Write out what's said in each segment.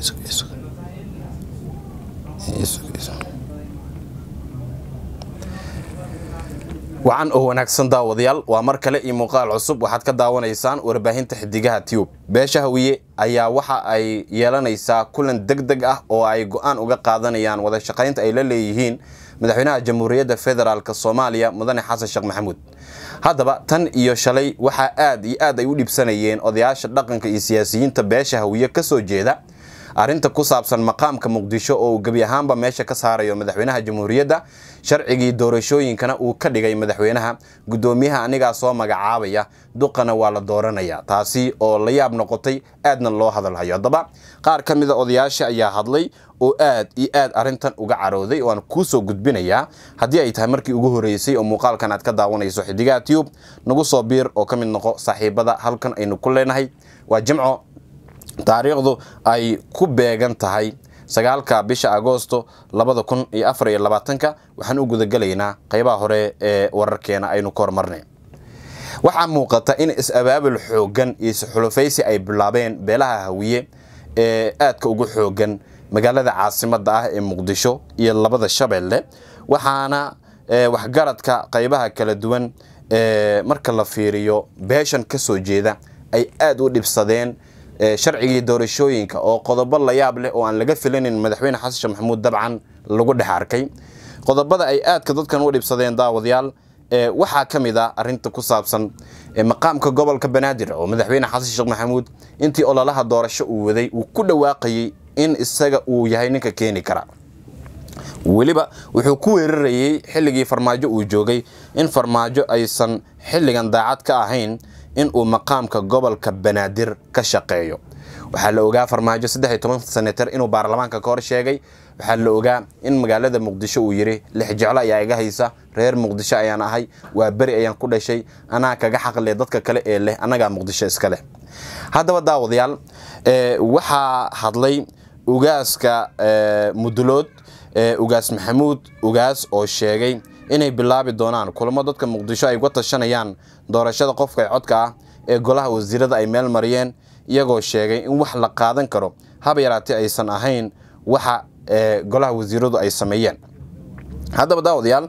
Eso, eso. Eso, eso. wacan oo wanaagsan daawadayaal waa mar kale iyo muuqaal cusub waxaad ka daawanaysaan warbaahinta xidigaha tiyub beesha hawiye ayaa waxa ay yeelanaysaa kulan deg deg ah oo ay go-aan uga qaadanayaan wada shaqaynta ay la leeyihiin madaxweynaha jamhuuriyadda federaalk soomaaliya mudane xasan sheekh maxamuud haddaba tan iyo shalay waxaa aad iyo aad ay u dhibsanayeen odayaasha dhaqanka iyo siyaasiyiinta beesha hawiye ka soo jeeda arrinta ku saabsan maqaamka muqdisho oo uu gebi ahaanba meesha ka saarayo madaxweynaha jamhuuriyadda sharcigii doorashooyinkana uu ka dhigay madaxweynaha guddoomiyaha anigaa soo magacaabaya duqana waa la dooranaya taasi oo la yaab noqotay aadna loo hadalhayo haddaba qaar ka mida odayaasha ayaa hadlay oo aad iyo aad arrintan uga carooday oo aan kuu soo gudbinayaa haddii ay tahay markii ugu horreysay oo muuqaalkan aad ka daawanayso xidigaa tiyub nagu soo biir oo ka mid noqo saaxiibada halkan aynu ku leenahay waa jimco taariikhdu ay ku beegan tahay sagaalka bisha agoosto labada kun iyo afar iyo labaatanka waxaan u gudagelaynaa qaybaha hore ee wararkeena aynu ka hormarnay waxaa muuqata in is-abaabul xooggan iyo xulufaysi ay bilaabeen beelaha hawiye ee aadka ugu xooggan magaalada caasimadda ah ee muqdisho iyo labada shabeelle waxaana eh, waxgaradka qaybaha kala duwan ee eh, marka la fiiriyo beeshan ka soo jeeda ay aada u dhibsadeen sharcigii doorashooyinka oo qodobo la yaab leh oo aan laga filinin madaxweyne xasan sheekh maxamuud dabcan lagu dhex arkay qodobada ay aadka dadkan u dhibsadeen daawadayaal waxaa ka mid a ah arinta ku saabsan maqaamka gobolka banaadir oo madaxweyne xasan sheekh maxamuud intii ololaha doorasho uu waday uu ku dhawaaqayay in isaga uu yahay ninka keeni kara weliba wuxuu ku weerarayey xilligii farmaajo uu joogay in farmaajo aysan xilligan daacad ka ahayn in uu maqaamka gobolka banaadir ka shaqeeyo waxaa la ogaa farmaajo toban senater inuu baarlamaanka ka hor sheegay waxaa la ogaa in magaalada muqdisho uu yidhi lix jeclo ayaa iga haysa reer muqdisho ayaan ahay waa beri ayaan ku dhashay anaa kaga xaqle dadka kale ee leh annagaa muqdisho iska leh haddaba daawadayaal waxaa hadlay ugaaska mudulood ugaas maxamuud ugaas oo sheegay inay bilaabi doonaan kulamo dadka muqdisho ay uga tashanayaan doorashada qofka codka ah ee golaha wasiirada ay meel mariyeen iyagoo sheegay in wax la qaadan karo haba yaraatee aysan ahayn waxa eh, golaha wasiiradu ay sameeyeen haddaba daawadayaal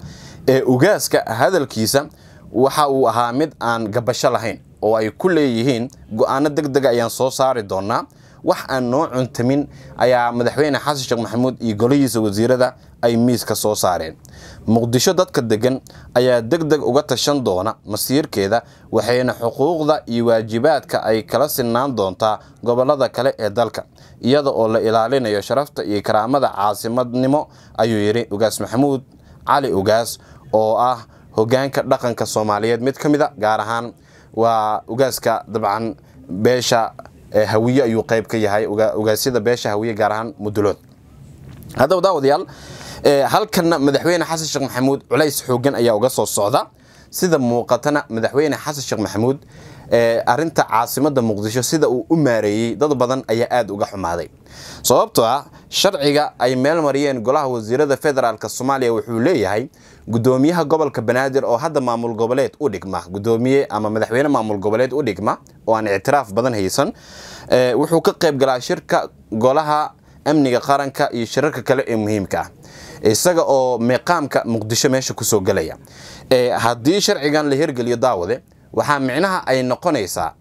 ee eh, ugaaska hadalkiisa waxa uu ahaa mid aan gabasho lahayn oo ay ku leeyihiin go-aano deg dega ah ayaan soo saari doonaa wax aan noo cuntamin ayaa madaxweyne xasan sheekh maxamuud iyo golihiisa wasiirada ay miiska soo saareen muqdisho dadka degan ayaa deg deg uga tashan doona masiirkeeda waxayna xuquuqda iyo waajibaadka ay kala sinaan doontaa gobollada kale ee dalka iyada oo la ilaalinayo sharafta iyo karaamada caasimadnimo ayuu yidhi ugaas maxamuud cali ugaas oo ah hogaanka dhaqanka soomaaliyeed mid ka mid a gaar ahaan waa ugaaska dabcan beesha hawiye ayuu qayb ka yahay ogaasyada beesha hawiye gaar ahaan mudulood haddaba daawadayaal halkanna madaxweyne xasan sheekh maxamuud culays xoogan ayaa uga soo socda sida muuqatana madaxweyne xasan sheekh maxamuud arinta caasimada muqdisho sida uu u maareeyey dad badan ayaa aad uga xumaaday sababto ah sharciga ay meel mariyeen golaha wasiirada federaalk soomaaliya wuxuu leeyahay gudoomiyaha gobolka banaadir oo hadda maamul goboleed u dhigma gudoomiye ama madaxweyne maamul goboleed u dhigma oo aan ictiraaf badan haysan eh, wuxuu ka qayb galaa shirka golaha amniga qaranka iyo shirarka kale ee muhiimka ah isaga oo miiqaamka muqdisho meesha kusoo gelaya eh, haddii sharcigan la hirgeliyo daawade waxaa micnaha ay noqonaysaa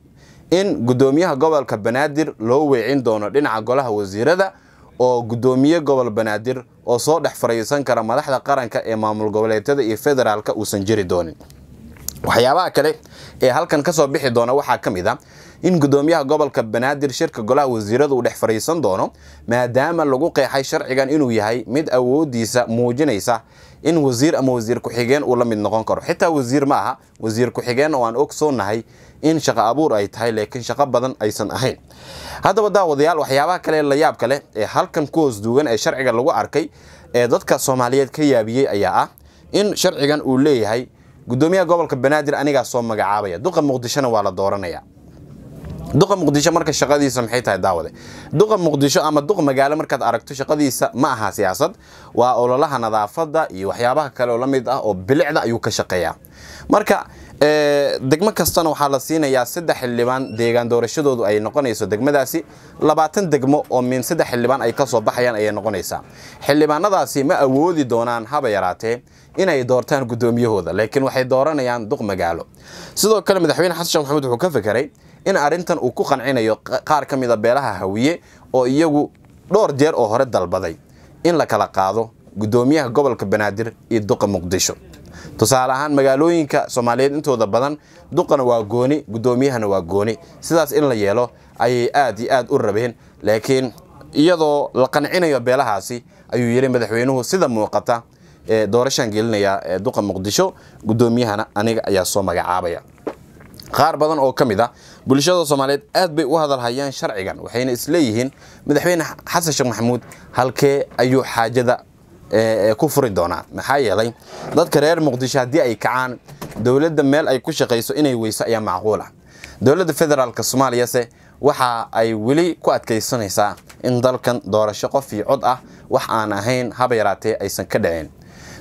in gudoomiyaha gobolka banaadir loo weecin doono dhinaca golaha wasiirada oo gudoomiye gobol banaadir oo soo dhex fariisan kara madaxda qaranka ee maamul goboleedyada iyo federaalka uusan jiri doonin waxyaabaha kale ee halkan kasoo bixi doona waxaa ka mid a ah in guddoomiyaha gobolka banaadir shirka golaha wasiirada uu dhex fadhiisan doono maadaama lagu qeexay sharcigan inuu yahay mid awoodiisa muujinaysa in wasiir ama wasiir ku-xigeen uu la mid noqon karo xitaa wasiir ma aha wasiir ku-xigeen oo aan nahay in shaqo abuur ay tahay laakiin shaqo badan aysan ahayn haddaba daawadayaal waxyaabaha kale la yaabka leh ee halkan ku hoos duugan ee sharciga lagu arkay ee dadka soomaaliyeed ka yaabiyey ayaa ah in sharcigan uu leeyahay guddoomiyaha gobolka banaadir anigaa soo magacaabaya duqa muqdishona waa la dooranayaa duqa muqdisho marka shaqadiisa maxay tahay daawade duqa muqdisho ama duq magaalo markaad aragto shaqadiisa ma aha siyaasad waa ololaha nadaafada iyo waxyaabaha kale oo la mid ah oo bilicda ayuu ka shaqeeyaa marka degmo kastana waxaa la siinayaa saddex xildhibaan deegaan doorashadoodu ay noqonayso degmadaasi labaatan degmo oo min saddex xildhibaan ay ka soo baxayaan ayay noqonaysaa xildhibaanadaasi ma awoodi doonaan haba yaraatee inay doortaan guddoomiyahooda laakiin waxay dooranayaan duq magaalo sidoo kale madaxweyne xasan sheekh maxamuud wuxuu ka fekeray in arrintan uu ku qancinayo qaar ka mid a beelaha hawiye oo iyagu dhowr jeer oo hore dalbaday in la kala qaado guddoomiyaha gobolka banaadir iyo duqa muqdisho tusaale ahaan magaalooyinka soomaaliyeed intooda badan duqana waa gooni guddoomiyahana waa gooni sidaas in la yeelo ayay aad iyo aad u rabeen laakiin iyadoo la qancinayo beelahaasi ayuu yidhi madaxweynuhu sida muuqata ee doorashaan gelinaya duqa muqdisho guddoomiyahana aniga ayaa soo magacaabaya qaar badan oo ka mid ah bulshada soomaaliyeed aad bay u hadalhayaan sharcigan waxayna isleeyihiin madaxweyne xasan sheekh maxamuud halkee ayuu xaajada eh, ku furi doonaa maxaa yeelay dadka reer muqdisho haddii ay kacaan dowladda meel ay ku shaqayso inay weyso ayaa macquul ah dowladda federaalka soomaaliyase waxa ay weli ku adkaysanaysaa in dalkan doorasho qof io cod ah wax aan ahayn haba yaraatee aysan ka dhaceen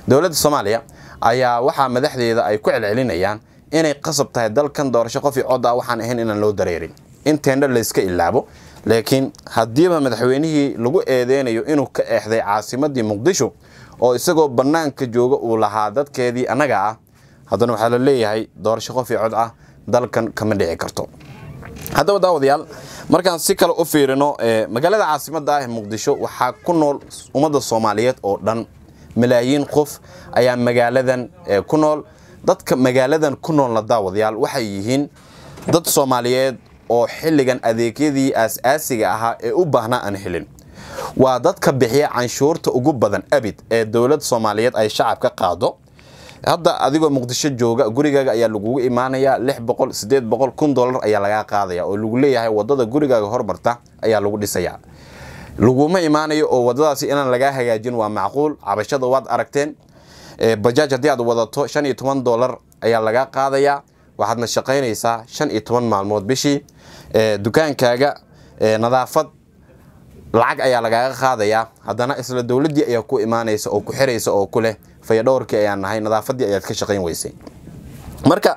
dowladda soomaaliya ayaa waxaa madaxdeeda ay ku celcelinayaan inay qasab tahay dalkan doorasho qofii ah waxaan ahayn inaan loo dareerin inteendha layska ilaabo laakiin haddiiba madaxweynihii lagu eedeynayo inuu ka eexday caasimaddii muqdisho oo isagoo bannaanka jooga uu lahaa dadkeedii annaga ah haddana waxaa la leeyahay doorasho qofii cod ah dalkan kama dhici karto haddaba daawadayaal markaan si kale u fiirino eh, magaalada caasimadda ah ee muqdisho waxaa ku nool ummadda soomaaliyeed oo dhan malaayiin qof ayaa magaaladan eh, ku nool dadka magaaladan ku nool la daawadayaal waxay yihiin dad soomaaliyeed oo xilligan adeegyadii aas-aasiga ahaa ee u baahnaa aan helin waa dadka bixiya canshuurta ugu badan abid ee dowlad soomaaliyeed ay shacabka qaado hadda adigoo muqdisho jooga gurigaaga ayaa lagugu imaanayaa lix boqol sideed boqol kun dollar ayaa lagaa qaadaya oo lagu leeyahay wadada gurigaaga hormarta ayaa lagu dhisayaa laguma imaanayo oo waddadaasi inaan lagaa hagaajin waa macquul cabashada waad aragteen bajaaj haddii aad wadato shan iyo toban dollar ayaa lagaa qaadayaa waxaadna shaqaynaysaa shan iyo toban maalmood bishii dukaankaaga nadaafad lacag ayaa lagaaga qaadayaa haddana isla dowladdii ayaa ku imaanaysa oo ku xiraysa oo ku leh fayadhowrkii ayaa nahay nadaafadii ayaad ka shaqayn weysay marka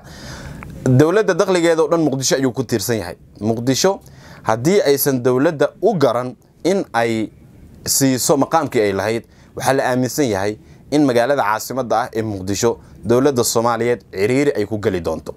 dowladda dakligeeda dhan muqdisho ayuu ku tiirsan yahay muqdisho haddii aysan dowladda u garan in ay siiso maqaamkii ay lahayd waxaa la aaminsan yahay in magaalada caasimadda ah ee muqdisho dowladda soomaaliyeed ciriiri ay ku geli doonto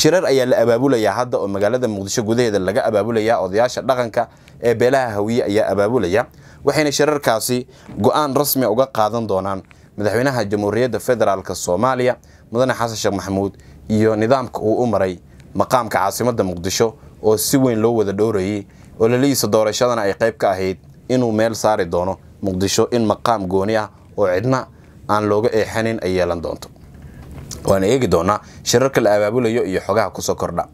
shirar ayaa la abaabulayaa hadda oo magaalada muqdisho gudaheeda laga abaabulayaa odayaasha dhaqanka ee beelaha hawiye ayaa abaabulaya waxayna shirarkaasi go-aan rasmi uga qaadan doonaan madaxweynaha jamhuuriyadda federaalka soomaaliya mudane xasan sheekh maxamuud iyo nidaamka uu u maray maqaamka caasimadda muqdisho oo si weyn loo wada dhowrayey oo lalihiisa doorashadana ay qayb ka ahayd inuu meel saari doono muqdisho in maqaam gooni ah oo cidna aan looga eexanin ay yeelan doonto waan eegi doonaa shirarka la abaabulayo iyo xogaha kusoo kordha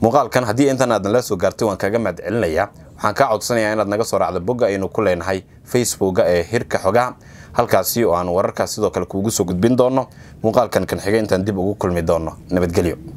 muuqaalkan haddii intan aadan la soo gaartay waan kaaga mahad celinayaa waxaan kaa codsanayaa inaad naga soo raacdo bogga aynu ku leenahay facebooka ee hirka xogaha halkaasi oo aan wararkaas sidoo kale kuugu soo gudbin doonno muuqaalkan kan xiga intaan dib ugu kulmi doonno nabadgelyo